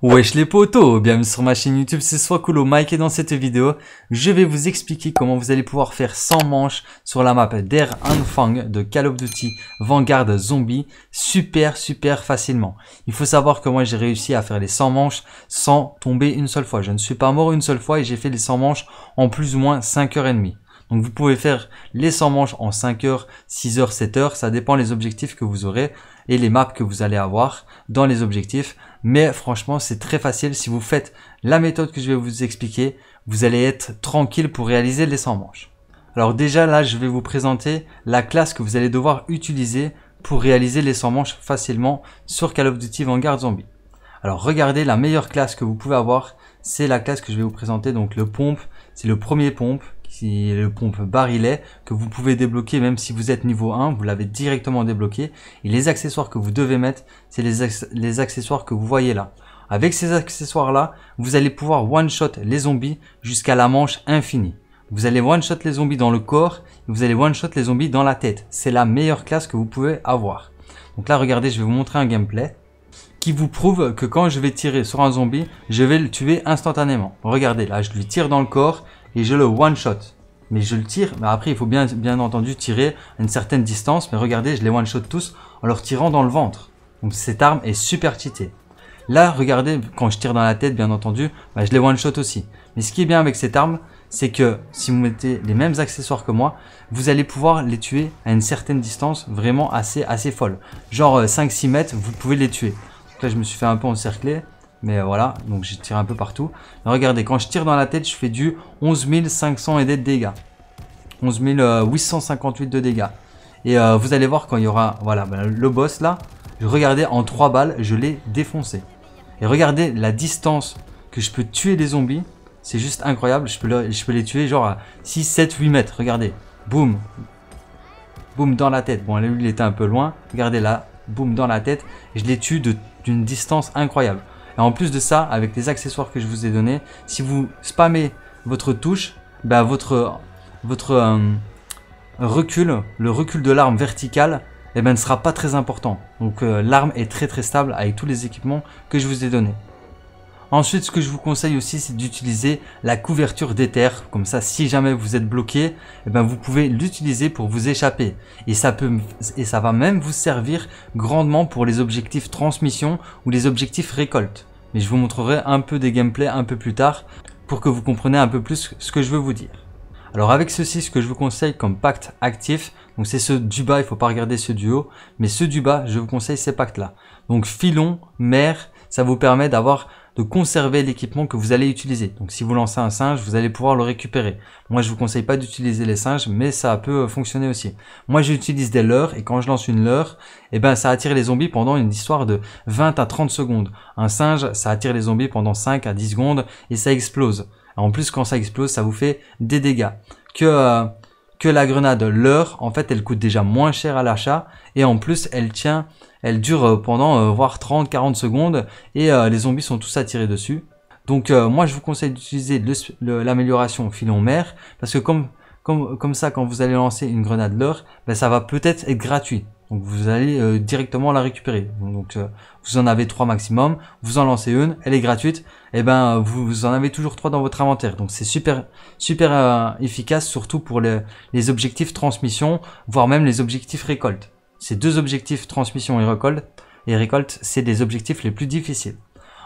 Wesh les potos, bienvenue sur ma chaîne YouTube, c'est soit cool Mike et dans cette vidéo, je vais vous expliquer comment vous allez pouvoir faire 100 manches sur la map d'Air Unfang de Call of Duty Vanguard Zombie super super facilement. Il faut savoir que moi j'ai réussi à faire les 100 manches sans tomber une seule fois. Je ne suis pas mort une seule fois et j'ai fait les 100 manches en plus ou moins 5h30. Donc vous pouvez faire les 100 manches en 5 heures, 6 heures, 7 heures, ça dépend les objectifs que vous aurez et les maps que vous allez avoir dans les objectifs. Mais franchement, c'est très facile. Si vous faites la méthode que je vais vous expliquer, vous allez être tranquille pour réaliser les 100 manches. Alors déjà là, je vais vous présenter la classe que vous allez devoir utiliser pour réaliser les 100 manches facilement sur Call of Duty Vanguard Zombie. Alors regardez, la meilleure classe que vous pouvez avoir, c'est la classe que je vais vous présenter. Donc le pompe, c'est le premier pompe si le pompe barillet que vous pouvez débloquer même si vous êtes niveau 1, vous l'avez directement débloqué. Et les accessoires que vous devez mettre, c'est les, accessoires que vous voyez là. Avec ces accessoires là, vous allez pouvoir one-shot les zombies jusqu'à la manche infinie. Vous allez one-shot les zombies dans le corps, vous allez one-shot les zombies dans la tête. C'est la meilleure classe que vous pouvez avoir. Donc là, regardez, je vais vous montrer un gameplay qui vous prouve que quand je vais tirer sur un zombie, je vais le tuer instantanément. Regardez, là, je lui tire dans le corps, et je le one shot. Mais je le tire, mais après il faut bien, entendu tirer à une certaine distance, mais regardez, je les one shot tous en leur tirant dans le ventre. Donc cette arme est super cheatée. Là, regardez, quand je tire dans la tête, bien entendu, bah, je les one shot aussi. Mais ce qui est bien avec cette arme, c'est que si vous mettez les mêmes accessoires que moi, vous allez pouvoir les tuer à une certaine distance vraiment assez, assez folle. Genre 5-6 euh, mètres, vous pouvez les tuer. là, je me suis fait un peu encercler. Mais voilà, donc j'ai tiré un peu partout. regardez, quand je tire dans la tête, je fais du 11 500 et des dégâts. 11 858 de dégâts. Et euh, vous allez voir quand il y aura voilà, bah, le boss là, Regardez, en 3 balles, je l'ai défoncé. Et regardez la distance que je peux tuer des zombies. C'est juste incroyable, je peux, je peux les tuer genre à 6, 7, 8 mètres. Regardez, boum. Boum dans la tête. Bon, lui il était un peu loin. Regardez là, boum dans la tête. Je les tue d'une distance incroyable en plus de ça, avec les accessoires que je vous ai donnés, si vous spammez votre touche, bah, votre, votre euh, recul, le recul de l'arme verticale, eh ben, ne sera pas très important. Donc euh, l'arme est très très stable avec tous les équipements que je vous ai donnés. Ensuite, ce que je vous conseille aussi, c'est d'utiliser la couverture d'éther. Comme ça, si jamais vous êtes bloqué, eh ben, vous pouvez l'utiliser pour vous échapper. Et ça, peut, et ça va même vous servir grandement pour les objectifs transmission ou les objectifs récolte mais je vous montrerai un peu des gameplays un peu plus tard pour que vous compreniez un peu plus ce que je veux vous dire. Alors avec ceci, ce que je vous conseille comme pacte actif, donc c'est ceux du bas, il faut pas regarder ce du haut, mais ce du bas, je vous conseille ces pactes-là. Donc filon, mer, ça vous permet d'avoir de conserver l'équipement que vous allez utiliser. Donc si vous lancez un singe, vous allez pouvoir le récupérer. Moi, je vous conseille pas d'utiliser les singes, mais ça peut euh, fonctionner aussi. Moi, j'utilise des leurres et quand je lance une leurre, eh ben ça attire les zombies pendant une histoire de 20 à 30 secondes. Un singe, ça attire les zombies pendant 5 à 10 secondes et ça explose. En plus, quand ça explose, ça vous fait des dégâts. Que euh, que la grenade leurre, en fait, elle coûte déjà moins cher à l'achat et en plus, elle tient elle dure euh, pendant euh, voire 30-40 secondes et euh, les zombies sont tous attirés dessus. Donc moi je vous conseille d'utiliser l'amélioration filon mer parce que comme, comme, comme, ça quand vous allez lancer une grenade leurre, ben, ça va peut-être être gratuit. Donc vous allez directement la récupérer. Donc vous en avez trois maximum, vous en lancez une, elle est gratuite, et ben vous, en avez toujours trois dans votre inventaire. Donc c'est super super efficace surtout pour les, les objectifs transmission, voire même les objectifs récolte. Ces deux objectifs, transmission et récolte, et c'est des objectifs les plus difficiles.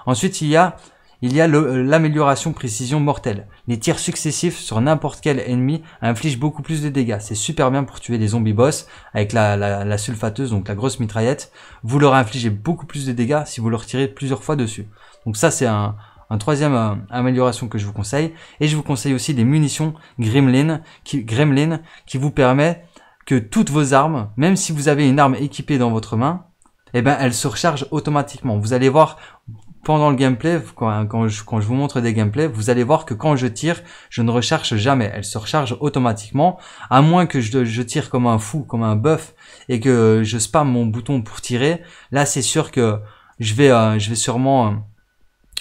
Ensuite, il y a il y a euh, l'amélioration précision mortelle. Les tirs successifs sur n'importe quel ennemi infligent beaucoup plus de dégâts. C'est super bien pour tuer des zombies boss avec la, sulfateuse, donc la grosse mitraillette. Vous leur infligez beaucoup plus de dégâts si vous leur tirez plusieurs fois dessus. Donc ça c'est un, troisième euh, amélioration que je vous conseille. Et je vous conseille aussi des munitions Gremlin qui, Gremlin, qui vous permet que toutes vos armes, même si vous avez une arme équipée dans votre main, eh ben, elle se recharge automatiquement. Vous allez voir pendant le gameplay, hein, quand, je, vous montre des gameplays, vous allez voir que quand je tire, je ne recharge jamais. Elle se recharge automatiquement, à moins que je, tire comme un fou, comme un bœuf, et que je spam mon bouton pour tirer. Là, c'est sûr que je vais, euh, je vais sûrement euh,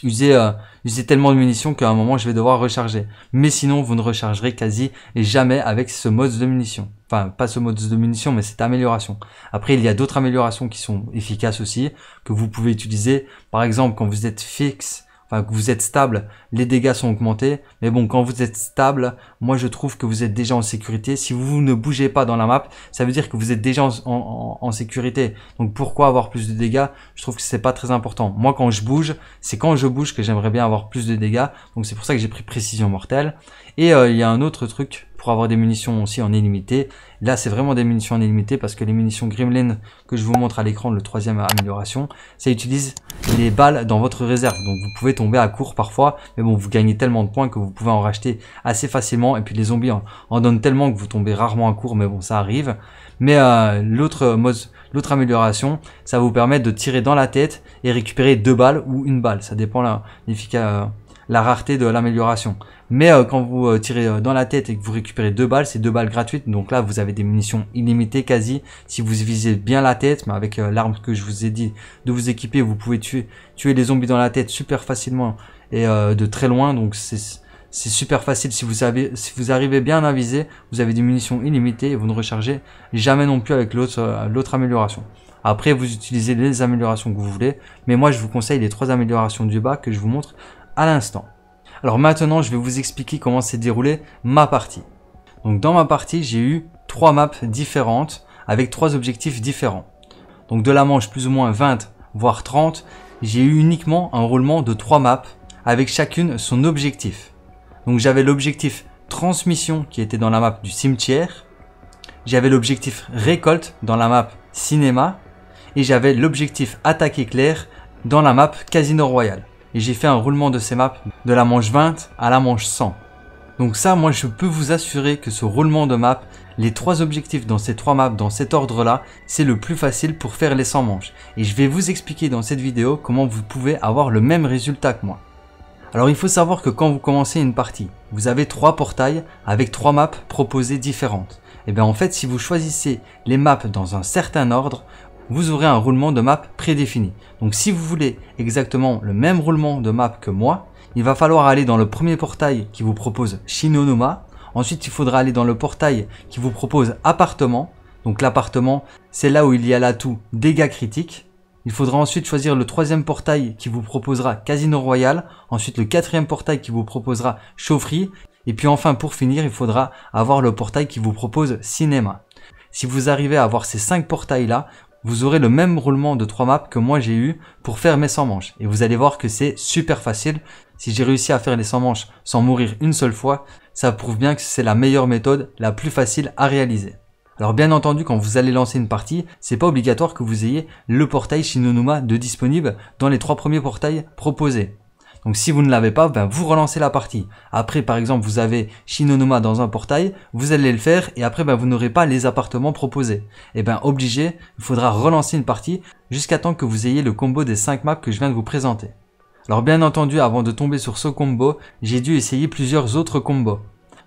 user euh, j'ai tellement de munitions qu'à un moment, je vais devoir recharger. Mais sinon, vous ne rechargerez quasi et jamais avec ce mode de munitions. Enfin, pas ce mode de munitions, mais cette amélioration. Après, il y a d'autres améliorations qui sont efficaces aussi, que vous pouvez utiliser. Par exemple, quand vous êtes fixe enfin que vous êtes stable, les dégâts sont augmentés. Mais bon, quand vous êtes stable, moi je trouve que vous êtes déjà en sécurité. Si vous ne bougez pas dans la map, ça veut dire que vous êtes déjà en, sécurité. Donc pourquoi avoir plus de dégâts Je trouve que c'est pas très important. Moi quand je bouge, c'est quand je bouge que j'aimerais bien avoir plus de dégâts. Donc c'est pour ça que j'ai pris précision mortelle. Et euh, il y a un autre truc pour avoir des munitions aussi en illimité. Là, c'est vraiment des munitions en illimité parce que les munitions Gremlin que je vous montre à l'écran, le troisième amélioration, ça utilise les balles dans votre réserve. Donc vous pouvez tomber à court parfois, mais bon, vous gagnez tellement de points que vous pouvez en racheter assez facilement. Et puis les zombies en, donnent tellement que vous tombez rarement à court, mais bon, ça arrive. Mais euh, l'autre l'autre amélioration, ça vous permet de tirer dans la tête et récupérer deux balles ou une balle. Ça dépend là la rareté de l'amélioration. Mais euh, quand vous euh, tirez euh, dans la tête et que vous récupérez deux balles, c'est deux balles gratuites. Donc là, vous avez des munitions illimitées quasi. Si vous visez bien la tête, mais avec l'arme que je vous ai dit de vous équiper, vous pouvez tuer, tuer les zombies dans la tête super facilement et de très loin. Donc c'est c'est super facile si vous avez si vous arrivez bien à viser, vous avez des munitions illimitées et vous ne rechargez jamais non plus avec l'autre l'autre amélioration. Après vous utilisez les améliorations que vous voulez, mais moi je vous conseille les trois améliorations du bas que je vous montre à l'instant. Alors maintenant, je vais vous expliquer comment s'est déroulée ma partie. Donc dans ma partie, j'ai eu trois maps différentes avec trois objectifs différents. Donc de la manche plus ou moins 20 voire 30, j'ai eu uniquement un roulement de trois maps avec chacune son objectif. Donc j'avais l'objectif transmission qui était dans la map du cimetière, j'avais l'objectif récolte dans la map cinéma et j'avais l'objectif attaque éclair dans la map Casino Royal et j'ai fait un roulement de ces maps de la manche 20 à la manche 100. Donc ça, moi je peux vous assurer que ce roulement de map, les trois objectifs dans ces trois maps dans cet ordre là, c'est le plus facile pour faire les 100 manches. Et je vais vous expliquer dans cette vidéo comment vous pouvez avoir le même résultat que moi. Alors il faut savoir que quand vous commencez une partie, vous avez trois portails avec trois maps proposées différentes. Et eh bien en fait si vous choisissez les maps dans un certain ordre, vous aurez un roulement de map prédéfini. Donc si vous voulez exactement le même roulement de map que moi, il va falloir aller dans le premier portail qui vous propose Shinonoma. Ensuite, il faudra aller dans le portail qui vous propose Appartement. Donc l'appartement, c'est là où il y a l'atout dégâts critiques. Il faudra ensuite choisir le troisième portail qui vous proposera Casino Royal, ensuite le quatrième portail qui vous proposera Chaufferie, et puis enfin pour finir il faudra avoir le portail qui vous propose Cinéma. Si vous arrivez à avoir ces cinq portails là, vous aurez le même roulement de 3 maps que moi j'ai eu pour faire mes 100 manches. Et vous allez voir que c'est super facile. Si j'ai réussi à faire les 100 manches sans mourir une seule fois, ça prouve bien que c'est la meilleure méthode, la plus facile à réaliser. Alors bien entendu, quand vous allez lancer une partie, c'est pas obligatoire que vous ayez le portail Shinonuma de disponible dans les trois premiers portails proposés. Donc si vous ne l'avez pas, ben, vous relancez la partie. Après, par exemple, vous avez Shinonuma dans un portail, vous allez le faire et après, ben, vous n'aurez pas les appartements proposés. Et eh bien obligé, il faudra relancer une partie jusqu'à temps que vous ayez le combo des 5 maps que je viens de vous présenter. Alors bien entendu, avant de tomber sur ce combo, j'ai dû essayer plusieurs autres combos.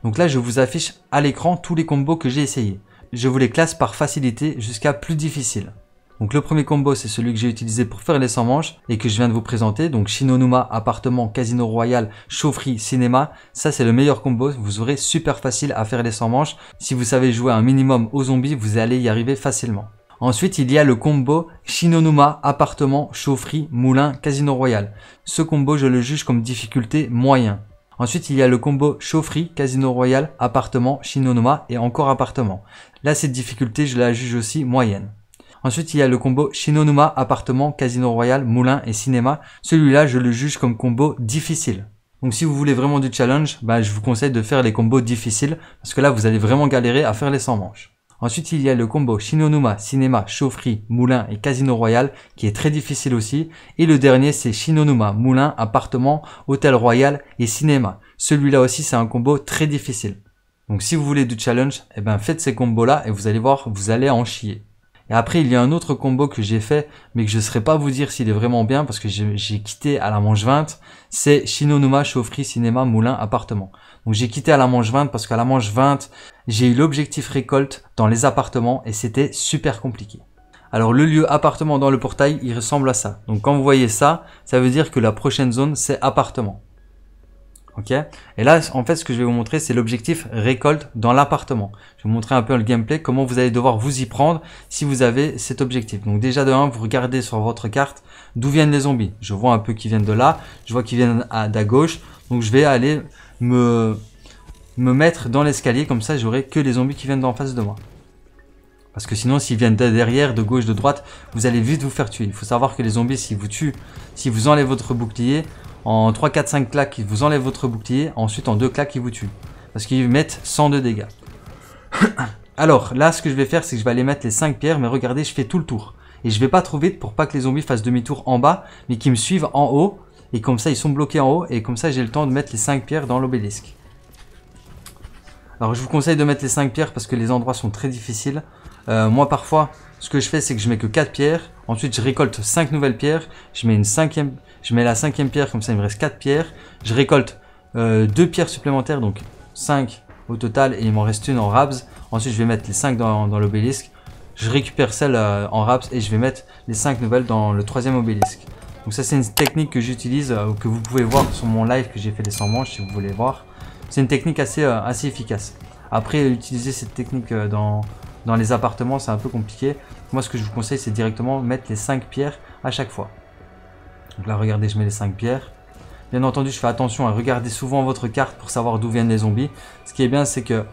Donc là, je vous affiche à l'écran tous les combos que j'ai essayés. Je vous les classe par facilité jusqu'à plus difficile. Donc le premier combo c'est celui que j'ai utilisé pour faire les 100 manches et que je viens de vous présenter. Donc Shinonuma, appartement, casino royal, chaufferie, cinéma. Ça c'est le meilleur combo, vous aurez super facile à faire les 100 manches. Si vous savez jouer un minimum aux zombies, vous allez y arriver facilement. Ensuite, il y a le combo Shinonuma, appartement, chaufferie, moulin, casino royal. Ce combo, je le juge comme difficulté moyen. Ensuite, il y a le combo chaufferie, casino royal, appartement, Shinonuma et encore appartement. Là, cette difficulté, je la juge aussi moyenne. Ensuite, il y a le combo Shinonuma, appartement, casino royal, moulin et cinéma. Celui-là, je le juge comme combo difficile. Donc si vous voulez vraiment du challenge, bah, je vous conseille de faire les combos difficiles parce que là vous allez vraiment galérer à faire les 100 manches. Ensuite il y a le combo Shinonuma, Cinéma, Chaufferie, Moulin et Casino Royal qui est très difficile aussi. Et le dernier c'est Shinonuma, Moulin, Appartement, Hôtel Royal et Cinéma. Celui-là aussi c'est un combo très difficile. Donc si vous voulez du challenge, eh ben, faites ces combos là et vous allez voir, vous allez en chier. Et après, il y a un autre combo que j'ai fait, mais que je ne saurais pas vous dire s'il est vraiment bien, parce que j'ai quitté à la manche 20, c'est Shinonuma, Chaufferie, Cinéma, Moulin, Appartement. Donc j'ai quitté à la manche 20, parce qu'à la manche 20, j'ai eu l'objectif récolte dans les appartements, et c'était super compliqué. Alors le lieu appartement dans le portail, il ressemble à ça. Donc quand vous voyez ça, ça veut dire que la prochaine zone, c'est appartement. Ok Et là, en fait, ce que je vais vous montrer, c'est l'objectif récolte dans l'appartement. Je vais vous montrer un peu le gameplay, comment vous allez devoir vous y prendre si vous avez cet objectif. Donc déjà de vous regardez sur votre carte d'où viennent les zombies. Je vois un peu qu'ils viennent de là, je vois qu'ils viennent à, d'à gauche. Donc je vais aller me, me mettre dans l'escalier, comme ça j'aurai que les zombies qui viennent d'en face de moi. Parce que sinon, s'ils viennent de derrière, de gauche, de droite, vous allez vite vous faire tuer. Il faut savoir que les zombies, s'ils vous tuent, si vous enlèvent votre bouclier, en 3, 4, 5 claques, ils vous enlèvent votre bouclier. Ensuite, en 2 claques, ils vous tuent. Parce qu'ils mettent 102 dégâts. Alors, là, ce que je vais faire, c'est que je vais aller mettre les 5 pierres. Mais regardez, je fais tout le tour. Et je vais pas trop vite pour pas que les zombies fassent demi-tour en bas, mais qu'ils me suivent en haut. Et comme ça, ils sont bloqués en haut. Et comme ça, j'ai le temps de mettre les 5 pierres dans l'obélisque. Alors, je vous conseille de mettre les 5 pierres parce que les endroits sont très difficiles. Euh, moi, parfois, ce que je fais, c'est que je mets que 4 pierres. Ensuite, je récolte 5 nouvelles pierres. Je mets une cinquième, je mets la cinquième pierre, comme ça il me reste 4 pierres. Je récolte euh, deux 2 pierres supplémentaires, donc 5 au total, et il m'en reste une en raps. Ensuite, je vais mettre les 5 dans, l'obélisque. Je récupère celle euh, en raps et je vais mettre les 5 nouvelles dans le troisième obélisque. Donc ça, c'est une technique que j'utilise, ou euh, que vous pouvez voir sur mon live que j'ai fait les 100 manches, si vous voulez voir. C'est une technique assez, assez efficace. Après, utiliser cette technique dans, dans les appartements, c'est un peu compliqué. Moi, ce que je vous conseille, c'est directement mettre les 5 pierres à chaque fois. Donc là, regardez, je mets les 5 pierres. Bien entendu, je fais attention à regarder souvent votre carte pour savoir d'où viennent les zombies. Ce qui est bien, c'est que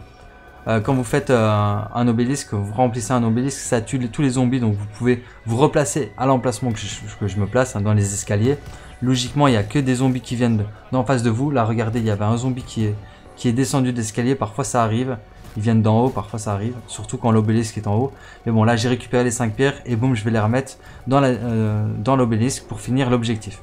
euh, quand vous faites euh, un obélisque, vous remplissez un obélisque, ça tue tous les zombies. Donc vous pouvez vous replacer à l'emplacement que, je, me place, hein, dans les escaliers. Logiquement, il n'y a que des zombies qui viennent d'en face de vous. Là, regardez, il y avait un zombie qui est, qui est descendu d'escalier. Parfois, ça arrive. Ils viennent d'en haut, parfois ça arrive, surtout quand l'obélisque est en haut. Mais bon, là j'ai récupéré les 5 pierres et boum, je vais les remettre dans euh, l'obélisque pour finir l'objectif.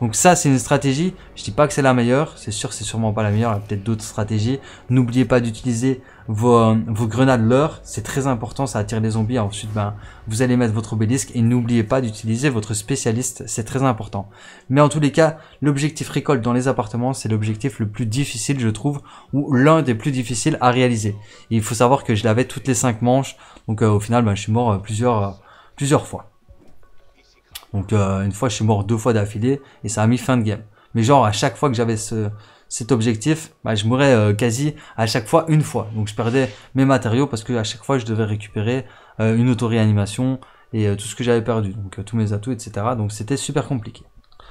Donc ça, c'est une stratégie. Je dis pas que c'est la meilleure. C'est sûr, c'est sûrement pas la meilleure. Il y a peut-être d'autres stratégies. N'oubliez pas d'utiliser vos, euh, grenades l'heure. C'est très important. Ça attire les zombies. Ensuite, ben, vous allez mettre votre obélisque et n'oubliez pas d'utiliser votre spécialiste. C'est très important. Mais en tous les cas, l'objectif récolte dans les appartements, c'est l'objectif le plus difficile, je trouve, ou l'un des plus difficiles à réaliser. il faut savoir que je l'avais toutes les cinq manches. Donc euh, au final, ben, je suis mort euh, plusieurs, plusieurs fois. Donc euh, une fois, je suis mort deux fois d'affilée et ça a mis fin de game. Mais genre à chaque fois que j'avais ce cet objectif, bah, je mourais euh, quasi à chaque fois une fois. Donc je perdais mes matériaux parce que à chaque fois je devais récupérer euh, une auto-réanimation et tout ce que j'avais perdu, donc tous mes atouts, etc. Donc c'était super compliqué.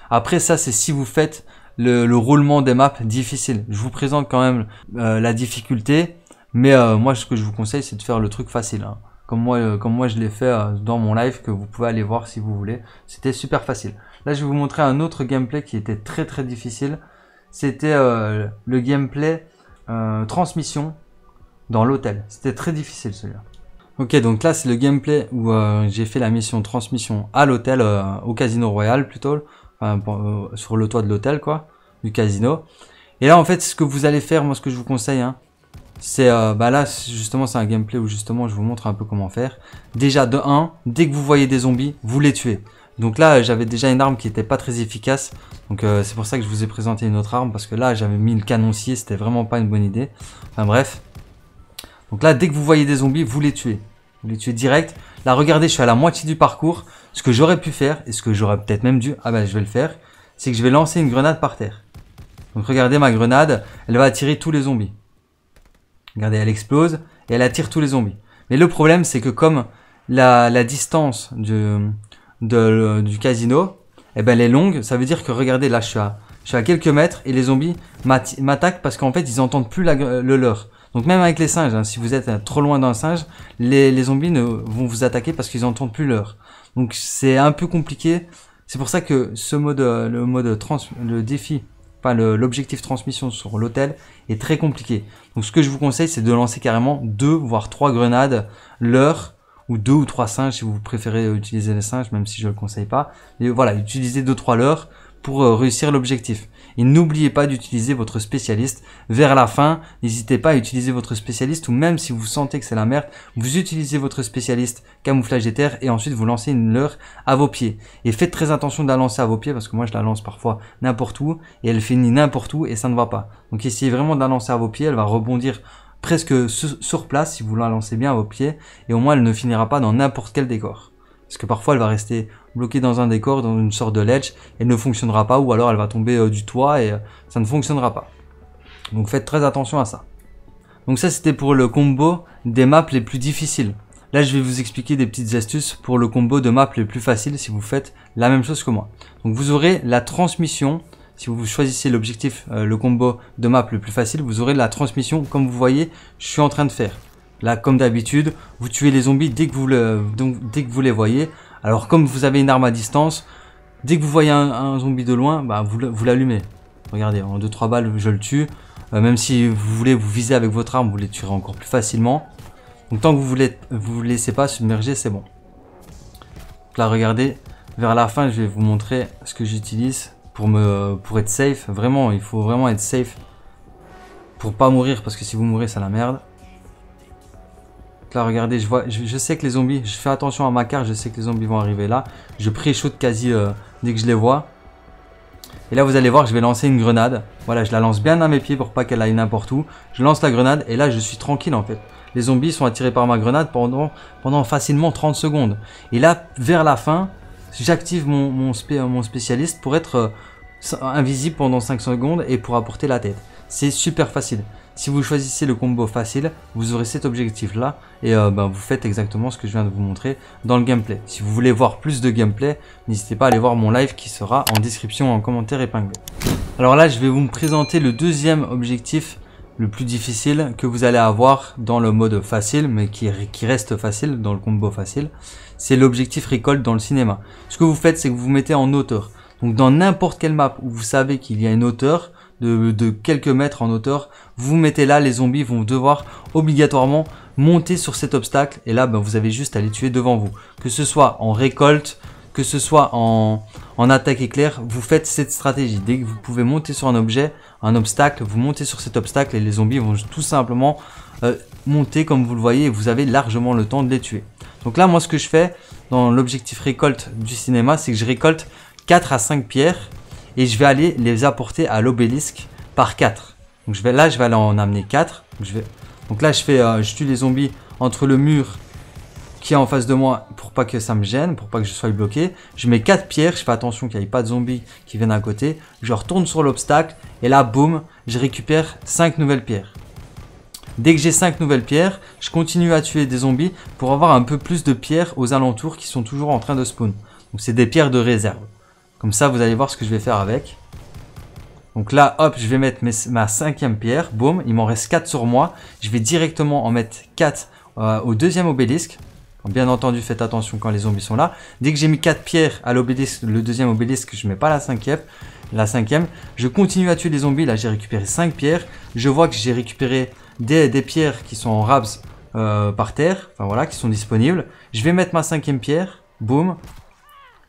Après ça, c'est si vous faites le, le, roulement des maps difficile. Je vous présente quand même la difficulté, mais moi ce que je vous conseille, c'est de faire le truc facile. Hein comme moi, euh, comme moi je l'ai fait euh, dans mon live que vous pouvez aller voir si vous voulez. C'était super facile. Là, je vais vous montrer un autre gameplay qui était très très difficile. C'était euh, le gameplay transmission dans l'hôtel. C'était très difficile celui-là. Ok, donc là c'est le gameplay où j'ai fait la mission transmission à l'hôtel, au Casino Royal plutôt, sur le toit de l'hôtel quoi, du casino. Et là en fait ce que vous allez faire, moi ce que je vous conseille, hein, c'est euh, bah là justement c'est un gameplay où justement je vous montre un peu comment faire. Déjà de 1, dès que vous voyez des zombies, vous les tuez. Donc là j'avais déjà une arme qui n'était pas très efficace. Donc euh, c'est pour ça que je vous ai présenté une autre arme parce que là j'avais mis le canoncier, c'était vraiment pas une bonne idée. Enfin bref. Donc là dès que vous voyez des zombies, vous les tuez. Vous les tuez direct. Là regardez, je suis à la moitié du parcours. Ce que j'aurais pu faire et ce que j'aurais peut-être même dû, ah bah je vais le faire, c'est que je vais lancer une grenade par terre. Donc regardez ma grenade, elle va attirer tous les zombies. Regardez, elle explose et elle attire tous les zombies. Mais le problème, c'est que comme la, distance du, casino, eh ben, elle est longue, ça veut dire que regardez, là, je suis à, quelques mètres et les zombies m'attaquent parce qu'en fait, ils n'entendent plus le leur. Donc même avec les singes, hein, si vous êtes euh, trop loin d'un singe, les, zombies ne vont vous attaquer parce qu'ils n'entendent plus l'heure. Donc c'est un peu compliqué. C'est pour ça que ce mode, euh, le mode trans, le défi enfin l'objectif transmission sur l'hôtel est très compliqué. Donc ce que je vous conseille, c'est de lancer carrément deux voire trois grenades l'heure ou deux ou trois singes si vous préférez utiliser les singes, même si je le conseille pas. Mais voilà, utilisez deux trois l'heure pour euh, réussir l'objectif. Et n'oubliez pas d'utiliser votre spécialiste. Vers la fin, n'hésitez pas à utiliser votre spécialiste ou même si vous sentez que c'est la merde, vous utilisez votre spécialiste camouflage des terres et ensuite vous lancez une leurre à vos pieds. Et faites très attention de la lancer à vos pieds parce que moi je la lance parfois n'importe où et elle finit n'importe où et ça ne va pas. Donc essayez vraiment de la lancer à vos pieds, elle va rebondir presque sur place si vous la lancez bien à vos pieds et au moins elle ne finira pas dans n'importe quel décor. Parce que parfois elle va rester Bloqué dans un décor, dans une sorte de ledge, elle ne fonctionnera pas ou alors elle va tomber euh, du toit et euh, ça ne fonctionnera pas. Donc faites très attention à ça. Donc ça c'était pour le combo des maps les plus difficiles. Là je vais vous expliquer des petites astuces pour le combo de maps les plus faciles si vous faites la même chose que moi. Donc vous aurez la transmission, si vous choisissez l'objectif, euh, le combo de map le plus facile, vous aurez la transmission comme vous voyez je suis en train de faire. Là comme d'habitude, vous tuez les zombies dès que vous les voyez, alors comme vous avez une arme à distance, dès que vous voyez un, zombie de loin, bah, vous l'allumez. Regardez, en 2-3 balles, je le tue. Euh, même si vous voulez vous viser avec votre arme, vous les tuerez encore plus facilement. Donc tant que vous ne vous, laissez pas submerger, c'est bon. là, regardez, vers la fin, je vais vous montrer ce que j'utilise pour, pour être safe. Vraiment, il faut vraiment être safe pour pas mourir, parce que si vous mourrez, c'est la merde. Là, regardez, je, vois, je, sais que les zombies, je fais attention à ma carte, je sais que les zombies vont arriver là. Je pré-shoot quasi euh, dès que je les vois. Et là, vous allez voir, je vais lancer une grenade. Voilà, je la lance bien à mes pieds pour pas qu'elle aille n'importe où. Je lance la grenade et là, je suis tranquille en fait. Les zombies sont attirés par ma grenade pendant, pendant facilement 30 secondes. Et là, vers la fin, j'active mon, mon, spécialiste pour être euh, invisible pendant 5 secondes et pour apporter la tête. C'est super facile. Si vous choisissez le combo facile, vous aurez cet objectif là et euh, ben, vous faites exactement ce que je viens de vous montrer dans le gameplay. Si vous voulez voir plus de gameplay, n'hésitez pas à aller voir mon live qui sera en description en commentaire épinglé. Alors là, je vais vous présenter le deuxième objectif le plus difficile que vous allez avoir dans le mode facile, mais qui, qui reste facile, dans le combo facile, c'est l'objectif récolte dans le cinéma. Ce que vous faites, c'est que vous vous mettez en hauteur. Donc dans n'importe quelle map où vous savez qu'il y a une hauteur, de, quelques mètres en hauteur. Vous mettez là, les zombies vont devoir obligatoirement monter sur cet obstacle. Et là, ben, vous avez juste à les tuer devant vous. Que ce soit en récolte, que ce soit en, en attaque éclair, vous faites cette stratégie. Dès que vous pouvez monter sur un objet, un obstacle, vous montez sur cet obstacle et les zombies vont tout simplement euh, monter comme vous le voyez et vous avez largement le temps de les tuer. Donc là, moi, ce que je fais dans l'objectif récolte du cinéma, c'est que je récolte 4 à 5 pierres et je vais aller les apporter à l'obélisque par 4. Donc je vais, là, je vais aller en amener 4. Donc, je vais, là, je, fais, euh, je tue les zombies entre le mur qui est en face de moi pour pas que ça me gêne, pour pas que je sois bloqué. Je mets 4 pierres, je fais attention qu'il n'y ait pas de zombies qui viennent à côté. Je retourne sur l'obstacle et là, boum, je récupère 5 nouvelles pierres. Dès que j'ai 5 nouvelles pierres, je continue à tuer des zombies pour avoir un peu plus de pierres aux alentours qui sont toujours en train de spawn. Donc c'est des pierres de réserve. Comme ça, vous allez voir ce que je vais faire avec. Donc là, hop, je vais mettre ma cinquième pierre. Boum, il m'en reste 4 sur moi. Je vais directement en mettre 4 euh, au deuxième obélisque. Bien entendu, faites attention quand les zombies sont là. Dès que j'ai mis 4 pierres à l'obélisque, le deuxième obélisque, je ne mets pas la cinquième. La cinquième, je continue à tuer les zombies. Là, j'ai récupéré 5 pierres. Je vois que j'ai récupéré des, pierres qui sont en rabs euh, par terre. Enfin voilà, qui sont disponibles. Je vais mettre ma cinquième pierre. Boum.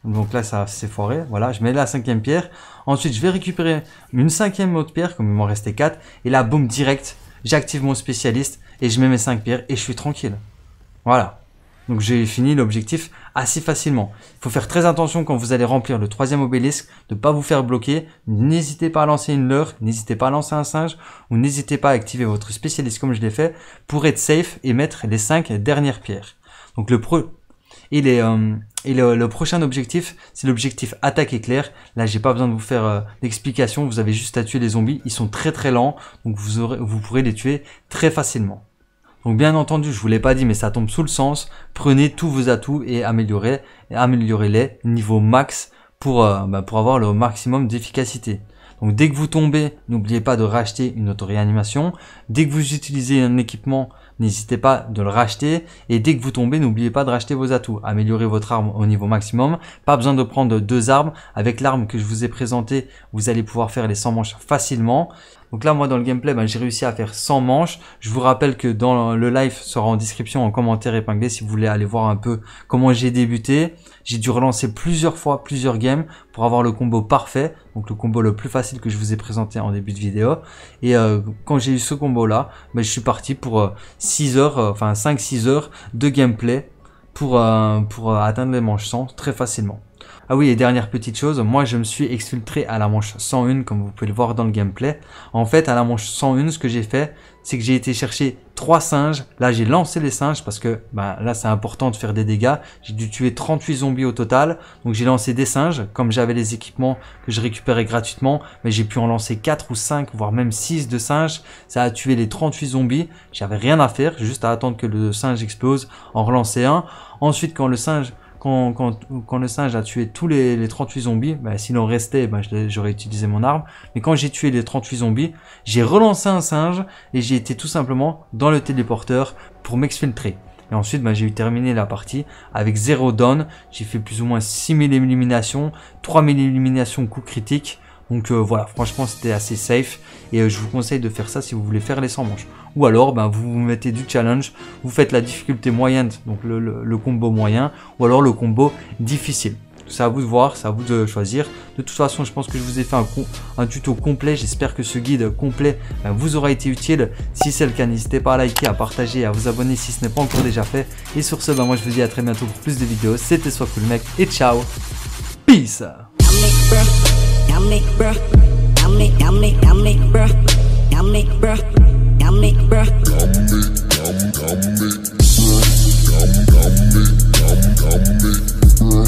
Donc là, ça s'est foiré. Voilà, je mets la cinquième pierre. Ensuite, je vais récupérer une cinquième autre pierre, comme il m'en restait quatre. Et là, boum, direct, j'active mon spécialiste et je mets mes cinq pierres et je suis tranquille. Voilà. Donc j'ai fini l'objectif assez facilement. Il faut faire très attention quand vous allez remplir le troisième obélisque, de ne pas vous faire bloquer. N'hésitez pas à lancer une leurre, n'hésitez pas à lancer un singe, ou n'hésitez pas à activer votre spécialiste comme je l'ai fait, pour être safe et mettre les cinq dernières pierres. Donc le, pro et, euh, euh, le, prochain objectif, c'est l'objectif attaque éclair. Là, j'ai pas besoin de vous faire euh, d'explication. Vous avez juste à tuer les zombies. Ils sont très très lents, donc vous, aurez, vous pourrez les tuer très facilement. Donc bien entendu, je vous l'ai pas dit, mais ça tombe sous le sens. Prenez tous vos atouts et améliorez, améliorez les niveau max pour, bah, pour avoir le maximum d'efficacité. Donc dès que vous tombez, n'oubliez pas de racheter une auto-réanimation. Dès que vous utilisez un équipement, n'hésitez pas de le racheter. Et dès que vous tombez, n'oubliez pas de racheter vos atouts. Améliorez votre arme au niveau maximum. Pas besoin de prendre deux armes. Avec l'arme que je vous ai présentée, vous allez pouvoir faire les 100 manches facilement. Donc là, moi, dans le gameplay, bah, j'ai réussi à faire 100 manches. Je vous rappelle que dans le live sera en description, en commentaire épinglé, si vous voulez aller voir un peu comment j'ai débuté. J'ai dû relancer plusieurs fois, plusieurs games pour avoir le combo parfait. Donc le combo le plus facile que je vous ai présenté en début de vidéo. Et euh, quand j'ai eu ce combo-là, ben, je suis parti pour 6 euh, heures, euh, enfin 5-6 heures de gameplay pour, pour atteindre les manches 100 très facilement. Ah oui, et dernière petite chose, moi je me suis exfiltré à la manche 101 comme vous pouvez le voir dans le gameplay. En fait, à la manche 101, ce que j'ai fait, c'est que j'ai été chercher trois singes. Là, j'ai lancé les singes parce que bah, là, c'est important de faire des dégâts. J'ai dû tuer 38 zombies au total. Donc, j'ai lancé des singes. Comme j'avais les équipements que je récupérais gratuitement, mais j'ai pu en lancer 4 ou 5, voire même 6 de singes. Ça a tué les 38 zombies. J'avais rien à faire, juste à attendre que le singe explose, en relancer un. Ensuite, quand le singe quand, le singe a tué tous les, les 38 zombies, bah, s'il en restait, bah, j'aurais utilisé mon arme. Mais quand j'ai tué les 38 zombies, j'ai relancé un singe et j'ai été tout simplement dans le téléporteur pour m'exfiltrer. Et ensuite, bah, j'ai eu terminé la partie avec 0 down. J'ai fait plus ou moins 6000 éliminations, 3000 éliminations coup critique. Donc euh, voilà, franchement c'était assez safe et euh, je vous conseille de faire ça si vous voulez faire les 100 manches. Ou alors ben, vous vous mettez du challenge, vous faites la difficulté moyenne, donc le, combo moyen, ou alors le combo difficile. C'est à vous de voir, c'est à vous de choisir. De toute façon, je pense que je vous ai fait un, coup un tuto complet. J'espère que ce guide complet bah, vous aura été utile. Si c'est le cas, n'hésitez pas à liker, à partager, à vous abonner si ce n'est pas encore déjà fait. Et sur ce, ben, moi je vous dis à très bientôt pour plus de vidéos. C'était Soit le Mec et ciao Peace yummy, bruh. Yummy, yummy, yummy, bruh. Yummy, bruh. Yummy, bruh. Yummy, yum, yummy, bruh. Yum, yummy, yum, yummy, bruh.